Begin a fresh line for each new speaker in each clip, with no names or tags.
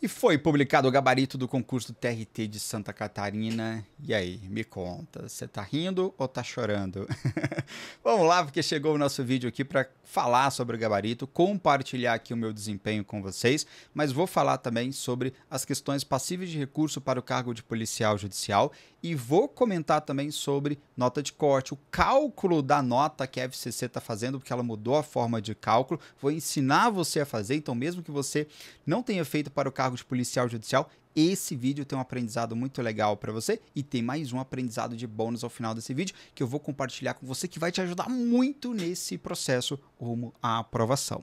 E foi publicado o gabarito do concurso do TRT de Santa Catarina. E aí, me conta, você tá rindo ou tá chorando? Vamos lá, porque chegou o nosso vídeo aqui para falar sobre o gabarito, compartilhar aqui o meu desempenho com vocês, mas vou falar também sobre as questões passíveis de recurso para o cargo de policial judicial e vou comentar também sobre nota de corte, o cálculo da nota que a FCC está fazendo, porque ela mudou a forma de cálculo. Vou ensinar você a fazer, então mesmo que você não tenha feito para o cargo cargo de policial judicial, esse vídeo tem um aprendizado muito legal para você e tem mais um aprendizado de bônus ao final desse vídeo que eu vou compartilhar com você que vai te ajudar muito nesse processo rumo à aprovação.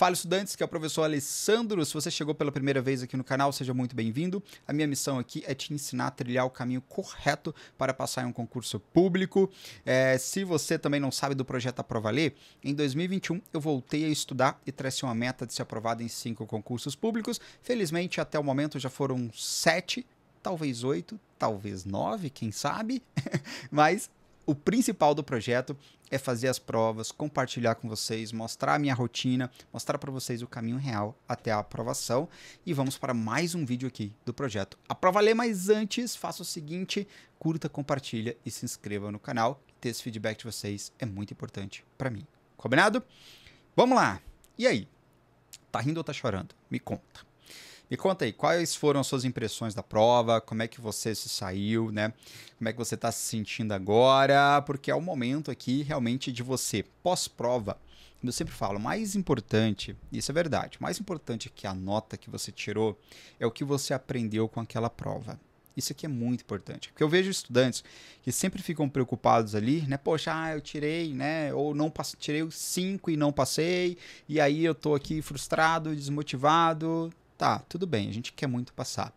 Fala estudantes, que é o professor Alessandro. Se você chegou pela primeira vez aqui no canal, seja muito bem-vindo. A minha missão aqui é te ensinar a trilhar o caminho correto para passar em um concurso público. É, se você também não sabe do projeto Aprovaler, em 2021 eu voltei a estudar e tracei uma meta de ser aprovado em cinco concursos públicos. Felizmente, até o momento já foram sete, talvez oito, talvez nove, quem sabe. Mas o principal do projeto é fazer as provas, compartilhar com vocês, mostrar a minha rotina, mostrar para vocês o caminho real até a aprovação. E vamos para mais um vídeo aqui do projeto Aprova Lê, mas antes faça o seguinte, curta, compartilha e se inscreva no canal. Ter esse feedback de vocês é muito importante para mim. Combinado? Vamos lá! E aí? Tá rindo ou tá chorando? Me conta. Me conta aí, quais foram as suas impressões da prova? Como é que você se saiu, né? Como é que você está se sentindo agora? Porque é o momento aqui realmente de você, pós-prova. Eu sempre falo, mais importante, isso é verdade, mais importante que a nota que você tirou é o que você aprendeu com aquela prova. Isso aqui é muito importante. Porque eu vejo estudantes que sempre ficam preocupados ali, né? Poxa, ah, eu tirei, né? Ou não passei, tirei os cinco e não passei, e aí eu tô aqui frustrado, desmotivado. Tá, tudo bem, a gente quer muito passar.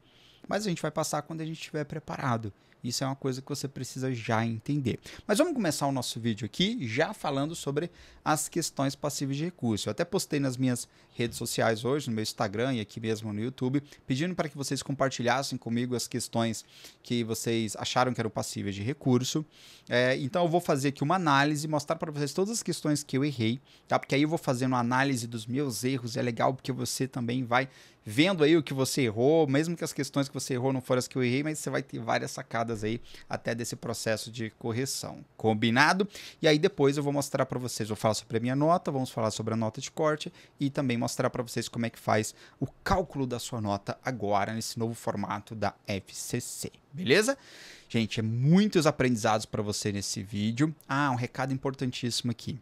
Mas a gente vai passar quando a gente estiver preparado. Isso é uma coisa que você precisa já entender. Mas vamos começar o nosso vídeo aqui já falando sobre as questões passivas de recurso. Eu até postei nas minhas redes sociais hoje, no meu Instagram e aqui mesmo no YouTube, pedindo para que vocês compartilhassem comigo as questões que vocês acharam que eram passíveis de recurso. É, então eu vou fazer aqui uma análise, mostrar para vocês todas as questões que eu errei, tá? Porque aí eu vou fazendo uma análise dos meus erros, é legal porque você também vai vendo aí o que você errou, mesmo que as questões que você errou não foram as que eu errei, mas você vai ter várias sacadas aí até desse processo de correção. Combinado? E aí depois eu vou mostrar para vocês, vou falar sobre a minha nota, vamos falar sobre a nota de corte e também mostrar para vocês como é que faz o cálculo da sua nota agora nesse novo formato da FCC. Beleza? Gente, é muitos aprendizados para você nesse vídeo. Ah, um recado importantíssimo aqui.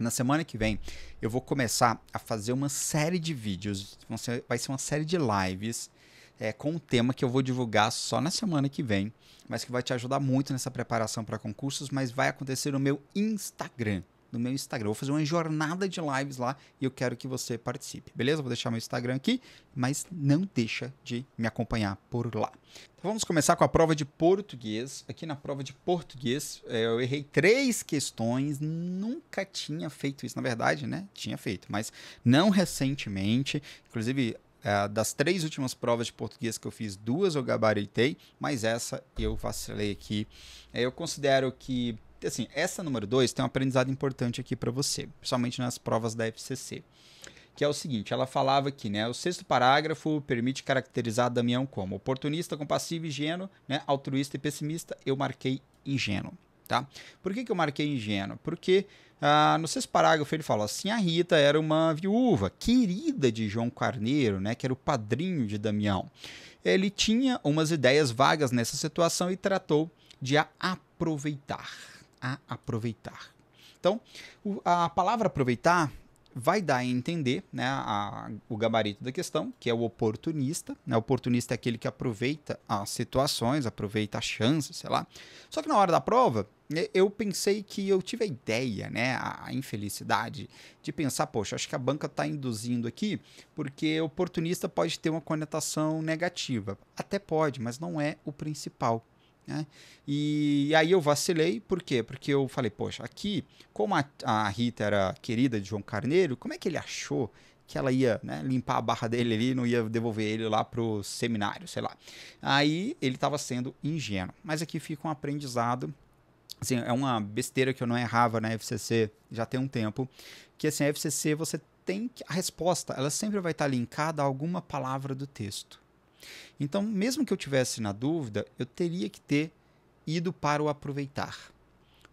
Na semana que vem, eu vou começar a fazer uma série de vídeos. Vai ser uma série de lives é, com um tema que eu vou divulgar só na semana que vem, mas que vai te ajudar muito nessa preparação para concursos. Mas vai acontecer no meu Instagram no meu Instagram. Eu vou fazer uma jornada de lives lá e eu quero que você participe, beleza? Vou deixar meu Instagram aqui, mas não deixa de me acompanhar por lá. Então, vamos começar com a prova de português. Aqui na prova de português, é, eu errei três questões, nunca tinha feito isso, na verdade, né? Tinha feito, mas não recentemente. Inclusive, é, das três últimas provas de português que eu fiz, duas eu gabaritei, mas essa eu vacilei aqui. É, eu considero que assim, essa número 2 tem um aprendizado importante aqui para você, principalmente nas provas da FCC, que é o seguinte, ela falava aqui, né, o sexto parágrafo permite caracterizar Damião como oportunista, compassivo, ingênuo, né, altruísta e pessimista, eu marquei ingênuo, tá? Por que, que eu marquei ingênuo? Porque ah, no sexto parágrafo ele fala assim, a Rita era uma viúva, querida de João Carneiro, né, que era o padrinho de Damião. Ele tinha umas ideias vagas nessa situação e tratou de a aproveitar a aproveitar. Então, a palavra aproveitar vai dar a entender né, a, o gabarito da questão, que é o oportunista. Né? O oportunista é aquele que aproveita as situações, aproveita a chance, sei lá. Só que na hora da prova, eu pensei que eu tive a ideia, né, a infelicidade de pensar, poxa, acho que a banca está induzindo aqui, porque oportunista pode ter uma conotação negativa. Até pode, mas não é o principal. Né? E, aí eu vacilei, por quê? Porque eu falei, poxa, aqui, como a, a, Rita era querida de João Carneiro, como é que ele achou que ela ia né, limpar a barra dele ali, não ia devolver ele lá pro seminário, sei lá. Aí ele estava sendo ingênuo. Mas aqui fica um aprendizado assim, é uma besteira que eu não errava na FCC já tem um tempo, que assim, a FCC você tem que, a resposta, ela sempre vai estar tá linkada a alguma palavra do texto. Então, mesmo que eu tivesse na dúvida, eu teria que ter ido para o aproveitar.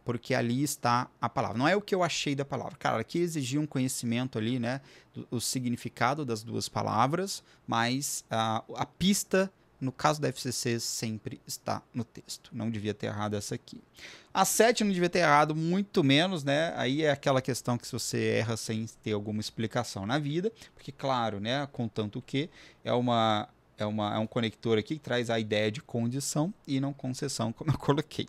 Porque ali está a palavra. Não é o que eu achei da palavra. Cara, aqui exigia um conhecimento ali, né? Do, o significado das duas palavras, mas a, a pista, no caso da FCC, sempre está no texto. Não devia ter errado essa aqui. A 7 não devia ter errado, muito menos, né? Aí é aquela questão que se você erra sem ter alguma explicação na vida, porque, claro, né? Contanto que é uma é, uma, é um conector aqui que traz a ideia de condição e não concessão, como eu coloquei.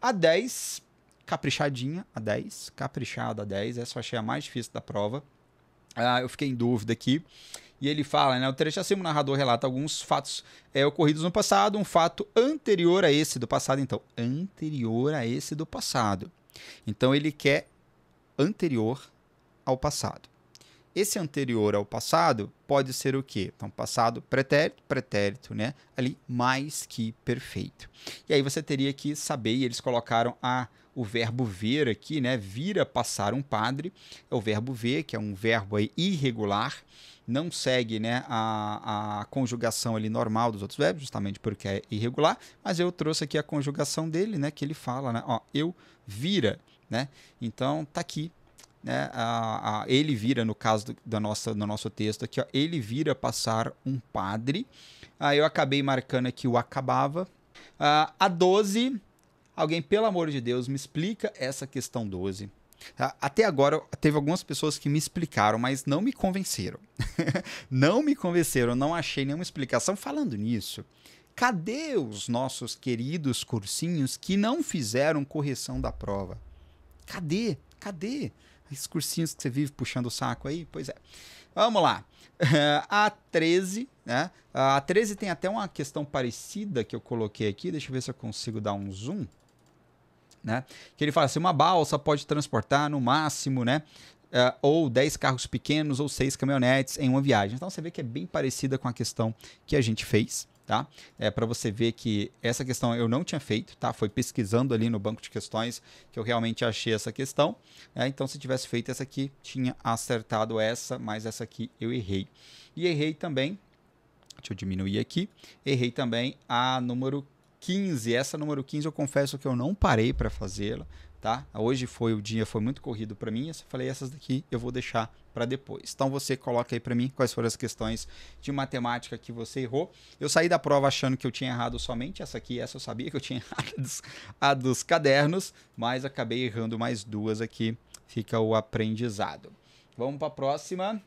A 10, caprichadinha, a 10, caprichada a 10, essa eu achei a mais difícil da prova. Ah, eu fiquei em dúvida aqui. E ele fala, né? O trecho acima, o narrador relata alguns fatos é, ocorridos no passado, um fato anterior a esse do passado, então. Anterior a esse do passado. Então ele quer anterior ao passado. Esse anterior ao passado pode ser o quê? Então, passado pretérito, pretérito, né? Ali, mais que perfeito. E aí você teria que saber, e eles colocaram a, o verbo ver aqui, né? Vira passar um padre, é o verbo ver, que é um verbo aí irregular, não segue né, a, a conjugação ali normal dos outros verbos, justamente porque é irregular, mas eu trouxe aqui a conjugação dele, né? Que ele fala, né? Ó, eu vira, né? Então, tá aqui né, a, a, ele vira, no caso do, da nossa, do nosso texto aqui, ó, ele vira passar um padre. Aí ah, eu acabei marcando aqui o acabava. Ah, a 12, alguém, pelo amor de Deus, me explica essa questão 12. Tá? até agora teve algumas pessoas que me explicaram, mas não me convenceram. não me convenceram, não achei nenhuma explicação falando nisso. Cadê os nossos queridos cursinhos que não fizeram correção da prova? Cadê? Cadê? esses cursinhos que você vive puxando o saco aí, pois é. Vamos lá. A 13, né? A 13 tem até uma questão parecida que eu coloquei aqui. Deixa eu ver se eu consigo dar um zoom. Né? Que ele fala assim: uma balsa pode transportar no máximo, né? Uh, ou 10 carros pequenos ou 6 caminhonetes em uma viagem. Então você vê que é bem parecida com a questão que a gente fez tá? É para você ver que essa questão eu não tinha feito, tá? Foi pesquisando ali no banco de questões que eu realmente achei essa questão. Né? Então, se tivesse feito essa aqui, tinha acertado essa, mas essa aqui eu errei. E errei também, deixa eu diminuir aqui, errei também a número 15. Essa número 15 eu confesso que eu não parei para fazê-la, tá? Hoje foi o dia, foi muito corrido para mim. Eu falei, essas daqui eu vou deixar para depois. Então você coloca aí para mim quais foram as questões de matemática que você errou. Eu saí da prova achando que eu tinha errado somente essa aqui, essa eu sabia que eu tinha errado a dos cadernos, mas acabei errando mais duas aqui. Fica o aprendizado. Vamos para a próxima.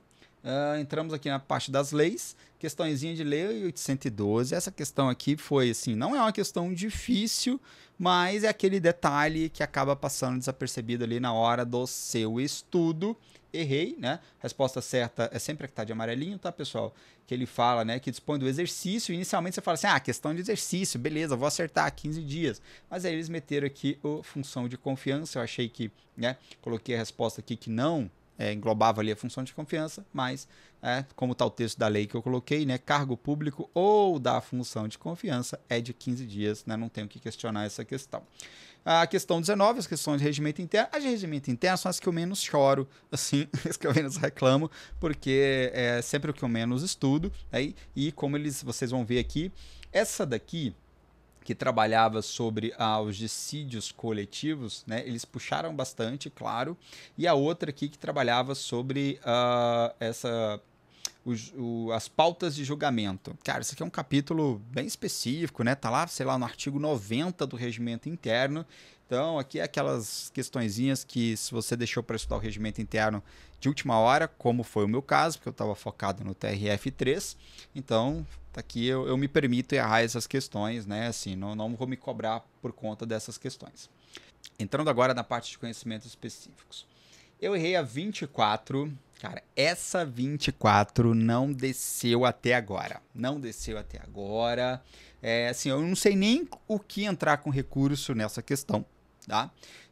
Uh, entramos aqui na parte das leis, questõezinha de lei 812. Essa questão aqui foi assim, não é uma questão difícil, mas é aquele detalhe que acaba passando desapercebido ali na hora do seu estudo. Errei, né? Resposta certa é sempre a que tá de amarelinho, tá, pessoal? Que ele fala, né, que dispõe do exercício. Inicialmente você fala assim: "Ah, questão de exercício, beleza, vou acertar 15 dias". Mas aí eles meteram aqui o função de confiança. Eu achei que, né, coloquei a resposta aqui que não é, englobava ali a função de confiança, mas, é, como está o texto da lei que eu coloquei, né, cargo público ou da função de confiança é de 15 dias, né, não tenho que questionar essa questão. A questão 19, as questões de regimento interno. As de regimento interno são as que eu menos choro, assim, as que eu menos reclamo, porque é sempre o que eu menos estudo. Aí, né, e como eles, vocês vão ver aqui, essa daqui, que trabalhava sobre ah, os dissídios coletivos, né? Eles puxaram bastante, claro. E a outra aqui que trabalhava sobre ah, essa os, o, as pautas de julgamento. Cara, isso aqui é um capítulo bem específico, né? Tá lá, sei lá, no artigo 90 do regimento interno então, aqui é aquelas questõezinhas que se você deixou para estudar o regimento interno de última hora, como foi o meu caso, porque eu estava focado no TRF3, então tá aqui eu, eu, me permito errar essas questões, né? Assim, não, não vou me cobrar por conta dessas questões. Entrando agora na parte de conhecimentos específicos. Eu errei a 24. Cara, essa 24 não desceu até agora. Não desceu até agora. É, assim, eu não sei nem o que entrar com recurso nessa questão tá?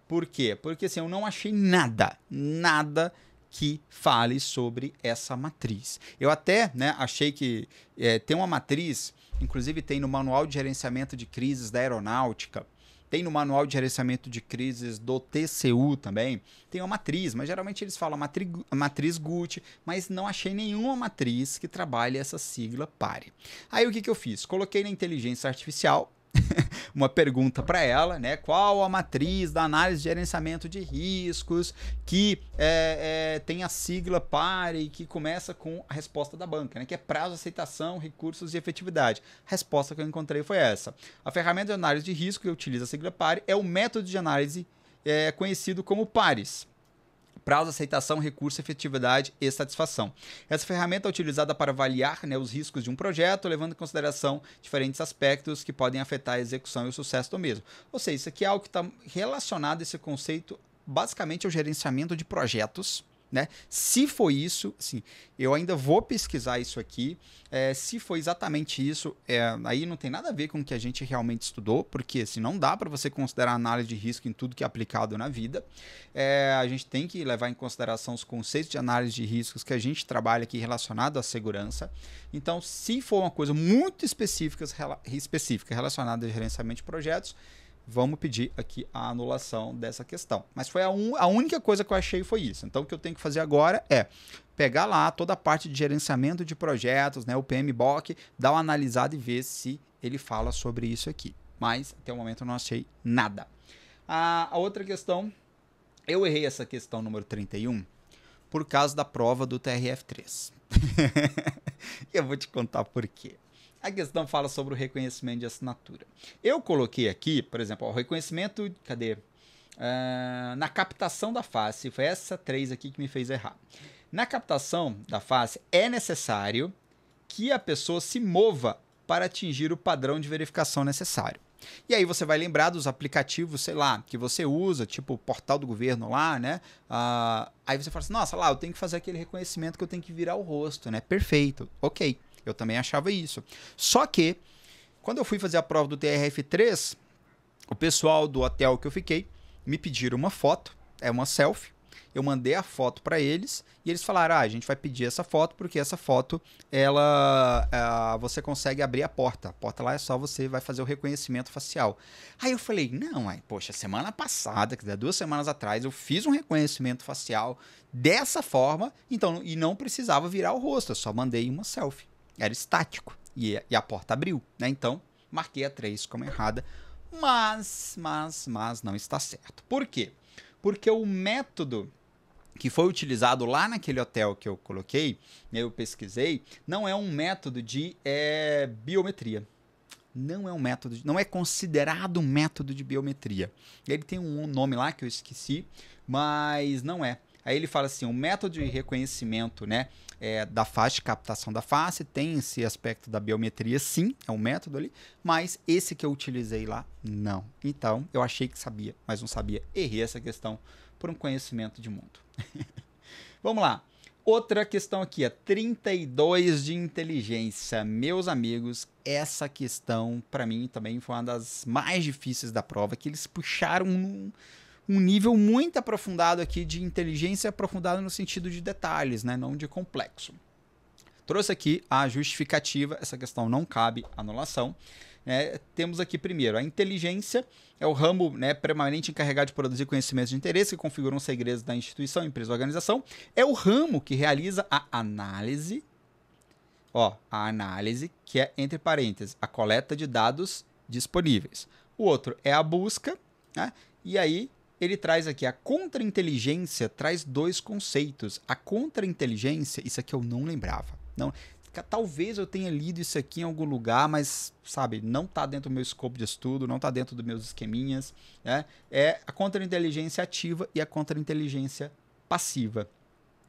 Por quê? Porque assim, eu não achei nada, nada que fale sobre essa matriz. Eu até né, achei que é, tem uma matriz, inclusive tem no Manual de Gerenciamento de Crises da Aeronáutica, tem no Manual de Gerenciamento de Crises do TCU também, tem uma matriz, mas geralmente eles falam matri matriz GUT, mas não achei nenhuma matriz que trabalhe essa sigla PARE. Aí o que, que eu fiz? Coloquei na inteligência artificial uma pergunta para ela, né? Qual a matriz da análise de gerenciamento de riscos que é, é, tem a sigla PARE e que começa com a resposta da banca, né? Que é prazo, aceitação, recursos e efetividade. A resposta que eu encontrei foi essa. A ferramenta de análise de risco que utiliza a sigla PARE é o método de análise é, conhecido como PARES prazo, aceitação, recurso, efetividade e satisfação. Essa ferramenta é utilizada para avaliar né, os riscos de um projeto, levando em consideração diferentes aspectos que podem afetar a execução e o sucesso do mesmo. Ou seja, isso aqui é algo que está relacionado a esse conceito basicamente ao gerenciamento de projetos né? Se foi isso, sim, eu ainda vou pesquisar isso aqui. É, se foi exatamente isso, é, aí não tem nada a ver com o que a gente realmente estudou, porque assim, não dá para você considerar análise de risco em tudo que é aplicado na vida. É, a gente tem que levar em consideração os conceitos de análise de riscos que a gente trabalha aqui relacionado à segurança. Então, se for uma coisa muito específica, específica relacionada a gerenciamento de projetos, vamos pedir aqui a anulação dessa questão. Mas foi a, un... a única coisa que eu achei foi isso. Então, o que eu tenho que fazer agora é pegar lá toda a parte de gerenciamento de projetos, né, o PMBOK, dar uma analisada e ver se ele fala sobre isso aqui. Mas, até o momento, eu não achei nada. A, a outra questão, eu errei essa questão número 31 por causa da prova do TRF3. eu vou te contar por quê. A questão fala sobre o reconhecimento de assinatura. Eu coloquei aqui, por exemplo, o reconhecimento. Cadê? Uh, na captação da face, foi essa 3 aqui que me fez errar. Na captação da face, é necessário que a pessoa se mova para atingir o padrão de verificação necessário. E aí você vai lembrar dos aplicativos, sei lá, que você usa, tipo o portal do governo lá, né? Ah, aí você fala assim, nossa, lá, eu tenho que fazer aquele reconhecimento que eu tenho que virar o rosto, né? Perfeito, ok. Eu também achava isso. Só que, quando eu fui fazer a prova do TRF3, o pessoal do hotel que eu fiquei me pediram uma foto, é uma selfie. Eu mandei a foto para eles e eles falaram: ah, a gente vai pedir essa foto porque essa foto ela eh, você consegue abrir a porta. A porta lá é só você vai fazer o reconhecimento facial. Aí eu falei: não, aí, poxa, semana passada, quer dizer, duas semanas atrás, eu fiz um reconhecimento facial dessa forma então e não precisava virar o rosto, eu só mandei uma selfie era estático e, e a porta abriu, né? Então, marquei a 3 como errada, mas, mas, mas não está certo. Por quê? Porque o método que foi utilizado lá naquele hotel que eu coloquei, eu pesquisei, não é um método de é, biometria. Não é um método, de, não é considerado um método de biometria. Ele tem um nome lá que eu esqueci, mas não é. Aí ele fala assim, o um método de reconhecimento, né, é, da face, captação da face, tem esse aspecto da biometria, sim, é um método ali, mas esse que eu utilizei lá, não. Então, eu achei que sabia, mas não sabia. Errei essa questão por um conhecimento de mundo. Vamos lá. Outra questão aqui é 32 de inteligência. Meus amigos, essa questão para mim também foi uma das mais difíceis da prova, que eles puxaram um, um nível muito aprofundado aqui de inteligência aprofundada no sentido de detalhes, né? não de complexo. Trouxe aqui a justificativa, essa questão não cabe anulação. Né? Temos aqui primeiro a inteligência, é o ramo né, permanente encarregado de produzir conhecimentos de interesse que configuram os segredos da instituição, empresa ou organização. É o ramo que realiza a análise, ó, a análise, que é, entre parênteses, a coleta de dados disponíveis. O outro é a busca, né? e aí ele traz aqui a contra-inteligência traz dois conceitos. A contra-inteligência, isso aqui eu não lembrava. Não, talvez eu tenha lido isso aqui em algum lugar, mas sabe, não está dentro do meu escopo de estudo, não está dentro dos meus esqueminhas, né? É a contra-inteligência ativa e a contra-inteligência passiva.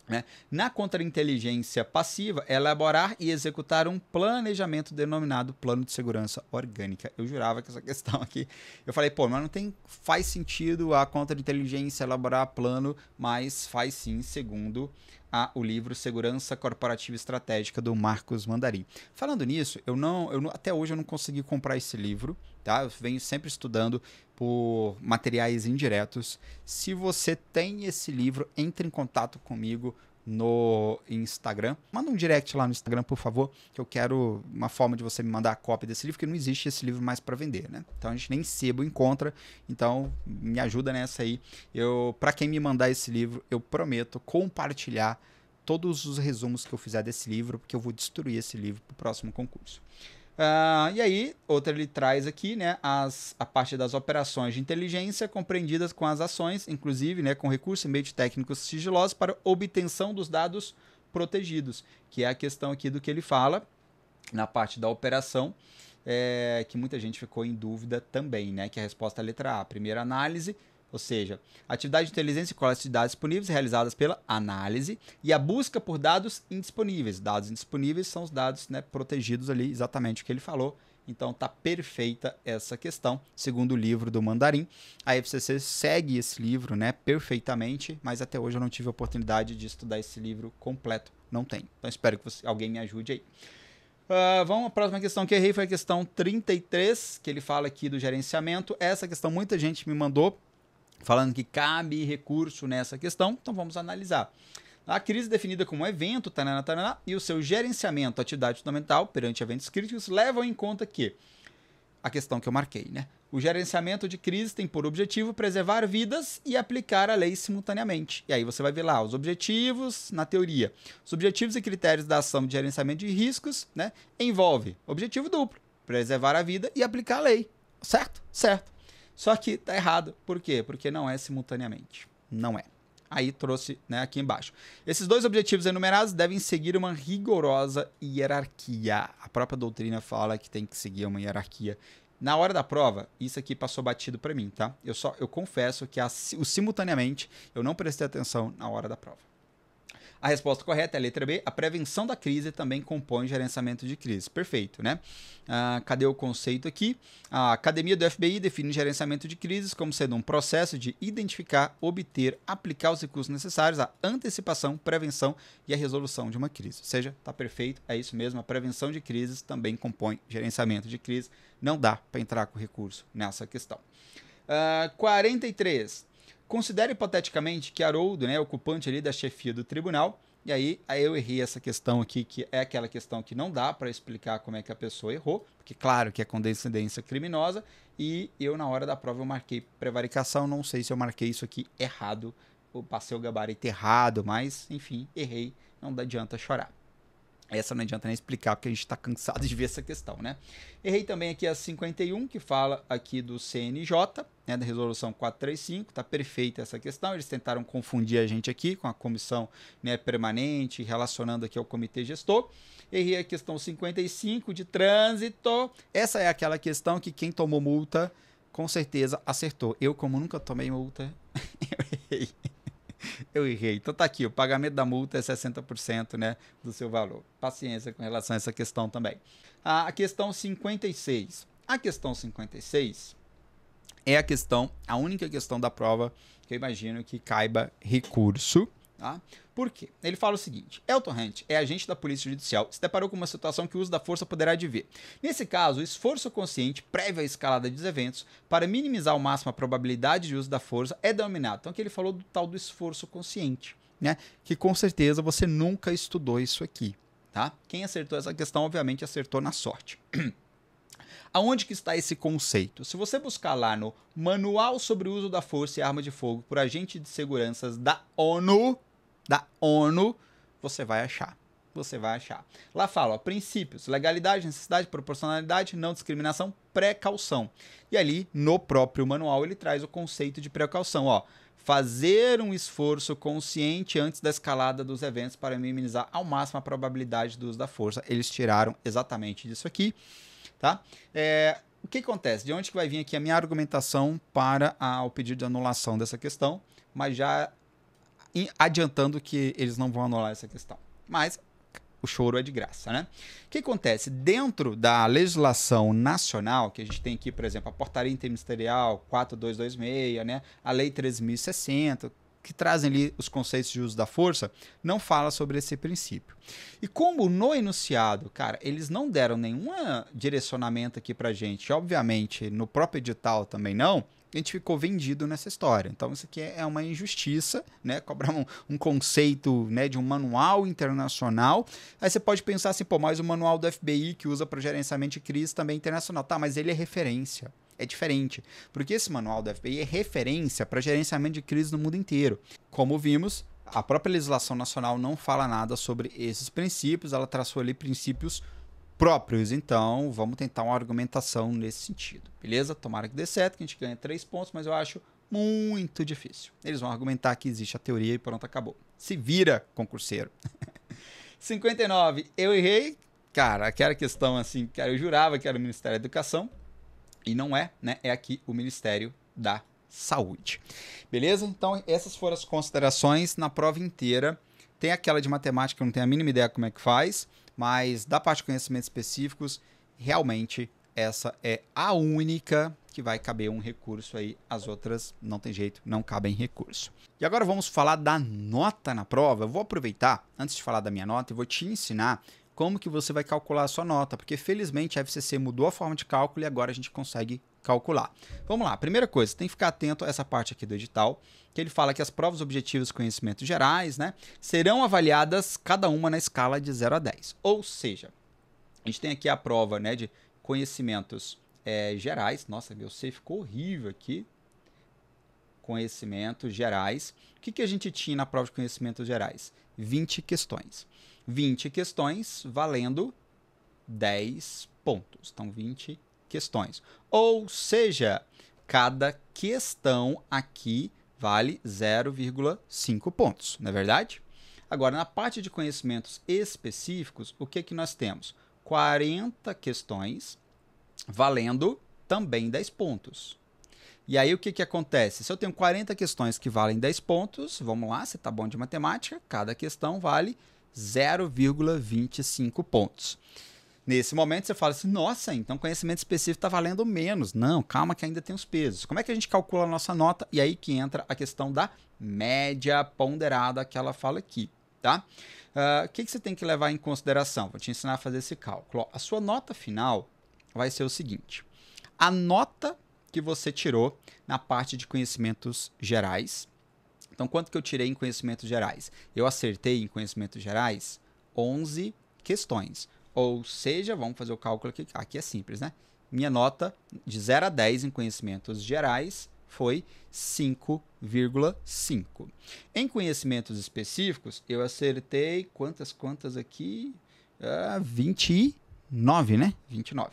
Né? Na inteligência passiva, elaborar e executar um planejamento denominado plano de segurança orgânica. Eu jurava que essa questão aqui. Eu falei, pô, mas não tem. Faz sentido a inteligência elaborar plano, mas faz sim, segundo a, o livro Segurança Corporativa Estratégica do Marcos Mandarim. Falando nisso, eu não, eu até hoje eu não consegui comprar esse livro, tá? Eu venho sempre estudando por materiais indiretos. Se você tem esse livro, entre em contato comigo no Instagram. Manda um direct lá no Instagram, por favor, que eu quero uma forma de você me mandar a cópia desse livro, porque não existe esse livro mais para vender, né? Então a gente nem sebo encontra. Então me ajuda nessa aí. Eu, para quem me mandar esse livro, eu prometo compartilhar todos os resumos que eu fizer desse livro, porque eu vou destruir esse livro pro próximo concurso. Uh, e aí, outra ele traz aqui, né, as, a parte das operações de inteligência compreendidas com as ações, inclusive, né, com recursos e meio técnicos sigilosos para obtenção dos dados protegidos, que é a questão aqui do que ele fala na parte da operação, é, que muita gente ficou em dúvida também, né, que a resposta é a letra A, primeira análise, ou seja, atividade de inteligência coleta de dados disponíveis realizadas pela análise e a busca por dados indisponíveis. Dados indisponíveis são os dados né, protegidos ali, exatamente o que ele falou. Então tá perfeita essa questão, segundo o livro do Mandarim. A FCC segue esse livro, né, perfeitamente, mas até hoje eu não tive a oportunidade de estudar esse livro completo, não tem. Então espero que você, alguém me ajude aí. Uh, vamos, a próxima questão que errei foi a questão 33, que ele fala aqui do gerenciamento. Essa questão muita gente me mandou, falando que cabe recurso nessa questão, então vamos analisar. A crise definida como evento, tarana, tarana, e o seu gerenciamento, atividade fundamental perante eventos críticos levam em conta que a questão que eu marquei, né? O gerenciamento de crise tem por objetivo preservar vidas e aplicar a lei simultaneamente. E aí você vai ver lá os objetivos na teoria. Os objetivos e critérios da ação de gerenciamento de riscos, né? Envolve objetivo duplo, preservar a vida e aplicar a lei. Certo? Certo. Só que tá errado. Por quê? Porque não é simultaneamente. Não é. Aí trouxe né, aqui embaixo. Esses dois objetivos enumerados devem seguir uma rigorosa hierarquia. A própria doutrina fala que tem que seguir uma hierarquia. Na hora da prova, isso aqui passou batido para mim, tá? Eu só eu confesso que a, o simultaneamente eu não prestei atenção na hora da prova. A resposta correta é a letra B. A prevenção da crise também compõe gerenciamento de crise. Perfeito, né? Ah, cadê o conceito aqui? A academia do FBI define gerenciamento de crises como sendo um processo de identificar, obter, aplicar os recursos necessários à antecipação, prevenção e a resolução de uma crise. Ou seja, tá perfeito, é isso mesmo. A prevenção de crises também compõe gerenciamento de crise. Não dá para entrar com recurso nessa questão. Uh, ah, 43. Considere hipoteticamente que Haroldo né, é ocupante ali da chefia do tribunal, e aí, aí eu errei essa questão aqui, que é aquela questão que não dá para explicar como é que a pessoa errou, porque claro que é condescendência criminosa, e eu na hora da prova eu marquei prevaricação, não sei se eu marquei isso aqui errado, ou passei o gabarito errado, mas enfim, errei, não adianta chorar. Essa não adianta nem explicar, porque a gente está cansado de ver essa questão, né? Errei também aqui a 51, que fala aqui do CNJ, né, da resolução 435, está perfeita essa questão. Eles tentaram confundir a gente aqui com a comissão né, permanente, relacionando aqui ao comitê gestor. Errei a questão 55 de trânsito. Essa é aquela questão que quem tomou multa, com certeza acertou. Eu, como nunca tomei multa, eu errei. eu errei. Então tá aqui, o pagamento da multa é 60% né, do seu valor. Paciência com relação a essa questão também. A questão 56. A questão 56 é a questão, a única questão da prova que eu imagino que caiba recurso. Tá? Por quê? Ele fala o seguinte: Elton Hunt é agente da Polícia Judicial se deparou com uma situação que o uso da força poderá adver. Nesse caso, o esforço consciente prévio à escalada dos eventos para minimizar ao máximo a probabilidade de uso da força é denominado. Então, que ele falou do tal do esforço consciente, né? Que com certeza você nunca estudou isso aqui, tá? Quem acertou essa questão, obviamente, acertou na sorte. Aonde que está esse conceito? Se você buscar lá no Manual sobre o uso da força e arma de fogo por agente de seguranças da ONU, da ONU, você vai achar. Você vai achar. Lá fala, ó, princípios, legalidade, necessidade, proporcionalidade, não discriminação, precaução. E ali, no próprio manual, ele traz o conceito de precaução, ó. Fazer um esforço consciente antes da escalada dos eventos para minimizar ao máximo a probabilidade do uso da força. Eles tiraram exatamente disso aqui, tá? É, o que acontece? De onde que vai vir aqui a minha argumentação para a, o pedido de anulação dessa questão? Mas já e adiantando que eles não vão anular essa questão. Mas o choro é de graça, né? O que acontece? Dentro da legislação nacional, que a gente tem aqui, por exemplo, a Portaria Interministerial 4226, né? A Lei 13060, que trazem ali os conceitos de uso da força, não fala sobre esse princípio. E como no enunciado, cara, eles não deram nenhum direcionamento aqui pra gente, obviamente no próprio edital também não, a gente ficou vendido nessa história. Então isso aqui é, é uma injustiça, né? Cobrar um, um conceito né, de um manual internacional. Aí você pode pensar assim, pô, mas o manual do FBI que usa para gerenciamento de crise também é internacional. Tá, mas ele é referência é diferente, porque esse manual do FBI é referência para gerenciamento de crise no mundo inteiro. Como vimos, a própria legislação nacional não fala nada sobre esses princípios, ela traçou ali princípios próprios. Então, vamos tentar uma argumentação nesse sentido. Beleza? Tomara que dê certo, que a gente ganhe três pontos, mas eu acho muito difícil. Eles vão argumentar que existe a teoria e pronto, acabou. Se vira, concurseiro. 59. Eu errei. Cara, aquela questão assim, cara, eu jurava que era o Ministério da Educação e não é, né? É aqui o Ministério da Saúde. Beleza? Então, essas foram as considerações na prova inteira. Tem aquela de matemática, eu não tenho a mínima ideia como é que faz. Mas da parte de conhecimentos específicos, realmente essa é a única que vai caber um recurso aí. As outras não tem jeito, não cabem recurso. E agora vamos falar da nota na prova. Eu vou aproveitar, antes de falar da minha nota, e vou te ensinar como que você vai calcular a sua nota, porque felizmente a FCC mudou a forma de cálculo e agora a gente consegue calcular. Vamos lá, primeira coisa, tem que ficar atento a essa parte aqui do edital, que ele fala que as provas objetivas e conhecimentos gerais, né, serão avaliadas cada uma na escala de 0 a 10. Ou seja, a gente tem aqui a prova, né, de conhecimentos é, gerais. Nossa, meu C ficou horrível aqui. Conhecimentos gerais. O que, que a gente tinha na prova de conhecimentos gerais? 20 questões. 20 questões valendo 10 pontos. Então, 20 questões. Ou seja, cada questão aqui vale 0,5 pontos, não é verdade? Agora, na parte de conhecimentos específicos, o que, é que nós temos? 40 questões valendo também 10 pontos. E aí, o que, que acontece? Se eu tenho 40 questões que valem 10 pontos, vamos lá, você está bom de matemática, cada questão vale 0,25 pontos. Nesse momento você fala assim, nossa, então conhecimento específico está valendo menos. Não, calma que ainda tem os pesos. Como é que a gente calcula a nossa nota? E aí que entra a questão da média ponderada que ela fala aqui, tá? Ah, o uh, que, que você tem que levar em consideração? Vou te ensinar a fazer esse cálculo. A sua nota final vai ser o seguinte. A nota que você tirou na parte de conhecimentos gerais. Então, quanto que eu tirei em conhecimentos gerais? Eu acertei em conhecimentos gerais 11 questões. Ou seja, vamos fazer o cálculo aqui. Aqui é simples, né? Minha nota de 0 a 10 em conhecimentos gerais foi 5,5. Em conhecimentos específicos, eu acertei quantas, quantas aqui? Uh, ah, 29, né? 29.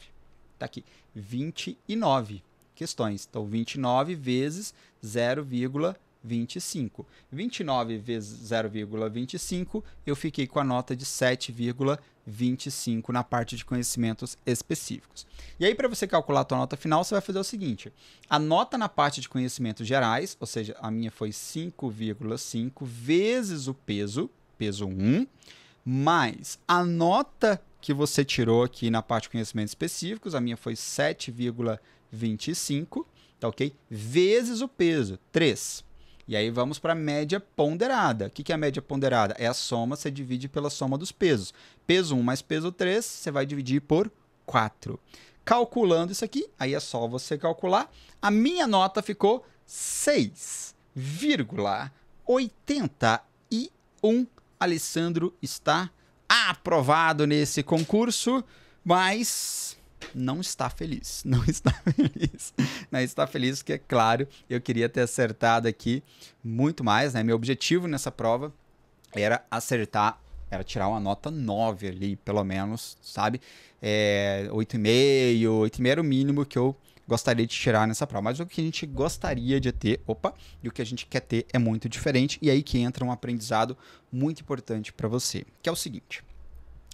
Tá aqui. 29 questões. Então, 29 vezes 0,5 25. 29 vezes 0,25, eu fiquei com a nota de 7,25 na parte de conhecimentos específicos. E aí, para você calcular a sua nota final, você vai fazer o seguinte: a nota na parte de conhecimentos gerais, ou seja, a minha foi 5,5 vezes o peso, peso 1, mais a nota que você tirou aqui na parte de conhecimentos específicos, a minha foi 7,25, tá ok? Vezes o peso, 3. E aí vamos para a média ponderada. O que, que é a média ponderada? É a soma, você divide pela soma dos pesos. Peso 1 mais peso 3, você vai dividir por 4. Calculando isso aqui, aí é só você calcular. A minha nota ficou 6,81. Alessandro está aprovado nesse concurso, mas não está feliz. Não está feliz. Não está feliz, porque, é claro, eu queria ter acertado aqui muito mais, né? Meu objetivo nessa prova era acertar, era tirar uma nota 9 ali, pelo menos, sabe? É, 8,5, 8,5 era o mínimo que eu gostaria de tirar nessa prova. Mas o que a gente gostaria de ter, opa, e o que a gente quer ter é muito diferente. E aí que entra um aprendizado muito importante para você, que é o seguinte.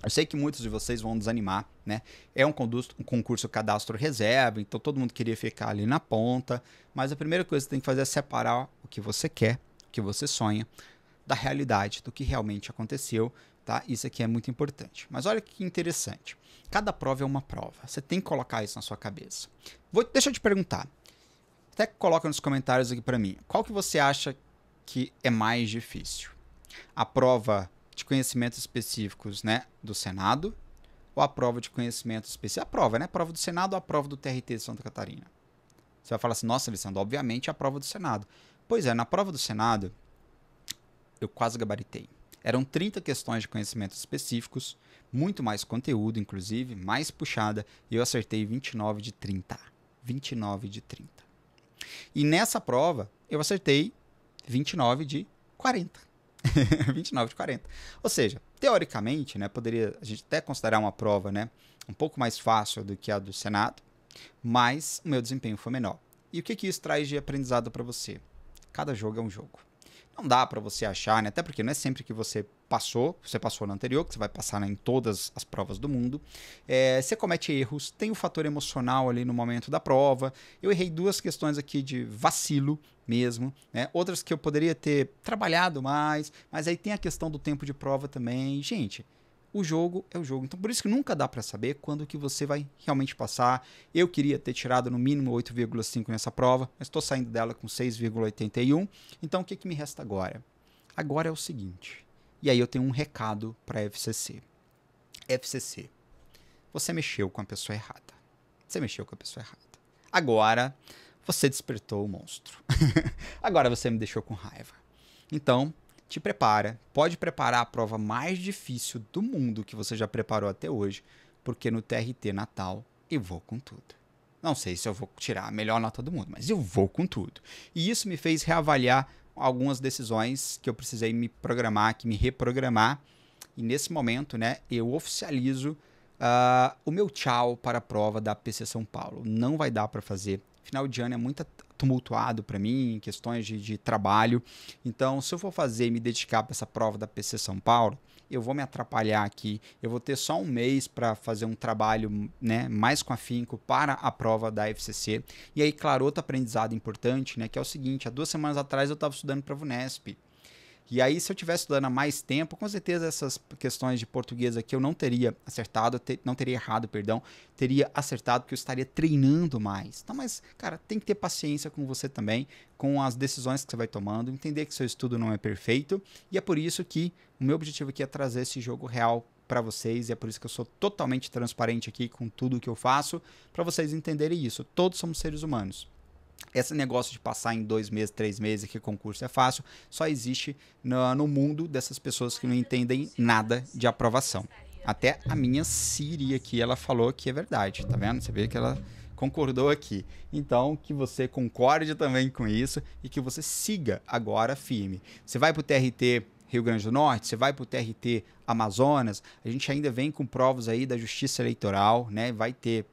Eu sei que muitos de vocês vão desanimar, né? É um, conduto, um concurso cadastro reserva, então todo mundo queria ficar ali na ponta, mas a primeira coisa que você tem que fazer é separar o que você quer, o que você sonha, da realidade, do que realmente aconteceu, tá? Isso aqui é muito importante. Mas olha que interessante. Cada prova é uma prova. Você tem que colocar isso na sua cabeça. Vou deixa eu te perguntar. Até coloca nos comentários aqui para mim. Qual que você acha que é mais difícil? A prova de conhecimentos específicos, né, do Senado, ou a prova de conhecimentos específicos, a prova, né, a prova do Senado ou a prova do TRT de Santa Catarina. Você vai falar assim, nossa, Alessandro, obviamente é a prova do Senado. Pois é, na prova do Senado, eu quase gabaritei. Eram 30 questões de conhecimentos específicos, muito mais conteúdo, inclusive, mais puxada, e eu acertei 29 de 30. 29 de 30. E nessa prova, eu acertei 29 de 40. 29 de 40. Ou seja, teoricamente, né, poderia a gente até considerar uma prova né, um pouco mais fácil do que a do Senado, mas o meu desempenho foi menor. E o que, que isso traz de aprendizado para você? Cada jogo é um jogo não dá para você achar, né? Até porque não é sempre que você passou, você passou no anterior, que você vai passar né, em todas as provas do mundo. É, você comete erros, tem o fator emocional ali no momento da prova. Eu errei duas questões aqui de vacilo mesmo, né? Outras que eu poderia ter trabalhado mais, mas aí tem a questão do tempo de prova também. Gente, o jogo é o jogo. Então por isso que nunca dá para saber quando que você vai realmente passar. Eu queria ter tirado no mínimo 8,5 nessa prova, mas estou saindo dela com 6,81. Então o que, que me resta agora? Agora é o seguinte. E aí eu tenho um recado para FCC. FCC, você mexeu com a pessoa errada. Você mexeu com a pessoa errada. Agora você despertou o monstro. Agora você me deixou com raiva. Então, te prepara, pode preparar a prova mais difícil do mundo que você já preparou até hoje, porque no TRT Natal eu vou com tudo. Não sei se eu vou tirar a melhor nota do mundo, mas eu vou com tudo. E isso me fez reavaliar algumas decisões que eu precisei me programar, que me reprogramar. E nesse momento, né, eu oficializo uh, o meu tchau para a prova da PC São Paulo. Não vai dar para fazer. Final de ano é muita tumultuado para mim, em questões de, de, trabalho. Então, se eu for fazer e me dedicar para essa prova da PC São Paulo, eu vou me atrapalhar aqui, eu vou ter só um mês para fazer um trabalho né, mais com afinco para a prova da FCC. E aí, claro, outro aprendizado importante, né, que é o seguinte, há duas semanas atrás eu estava estudando para a VUNESP, e aí, se eu tivesse estudando há mais tempo, com certeza essas questões de português aqui eu não teria acertado, ter, não teria errado, perdão, teria acertado porque eu estaria treinando mais. Então, mas, cara, tem que ter paciência com você também, com as decisões que você vai tomando, entender que seu estudo não é perfeito. E é por isso que o meu objetivo aqui é trazer esse jogo real para vocês, e é por isso que eu sou totalmente transparente aqui com tudo que eu faço, para vocês entenderem isso. Todos somos seres humanos. Esse negócio de passar em dois meses, três meses, que concurso é fácil, só existe no, no mundo dessas pessoas que não entendem nada de aprovação. Até a minha Siri aqui, ela falou que é verdade, tá vendo? Você vê que ela concordou aqui. Então, que você concorde também com isso e que você siga agora firme. Você vai para o TRT Rio Grande do Norte, você vai para o TRT Amazonas, a gente ainda vem com provas aí da Justiça Eleitoral, né? Vai ter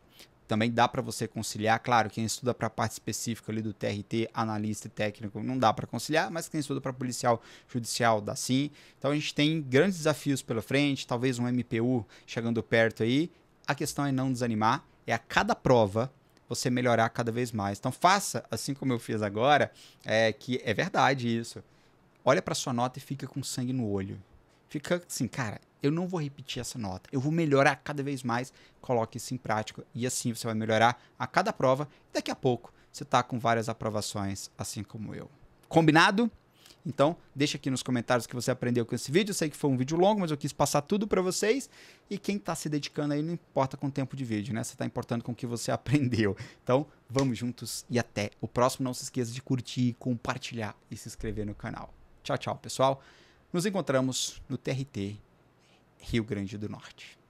também dá para você conciliar. Claro, quem estuda para a parte específica ali do TRT, analista e técnico, não dá para conciliar, mas quem estuda para policial judicial dá sim. Então a gente tem grandes desafios pela frente, talvez um MPU chegando perto aí. A questão é não desanimar, é a cada prova você melhorar cada vez mais. Então faça assim como eu fiz agora, é que é verdade isso. Olha para sua nota e fica com sangue no olho. Fica assim, cara, eu não vou repetir essa nota, eu vou melhorar cada vez mais. Coloque isso em prática e assim você vai melhorar a cada prova. Daqui a pouco você está com várias aprovações, assim como eu. Combinado? Então, deixa aqui nos comentários o que você aprendeu com esse vídeo. Eu sei que foi um vídeo longo, mas eu quis passar tudo para vocês. E quem está se dedicando aí não importa com o tempo de vídeo, né? Você está importando com o que você aprendeu. Então, vamos juntos e até o próximo. Não se esqueça de curtir, compartilhar e se inscrever no canal. Tchau, tchau, pessoal. Nos encontramos no TRT Rio Grande do Norte.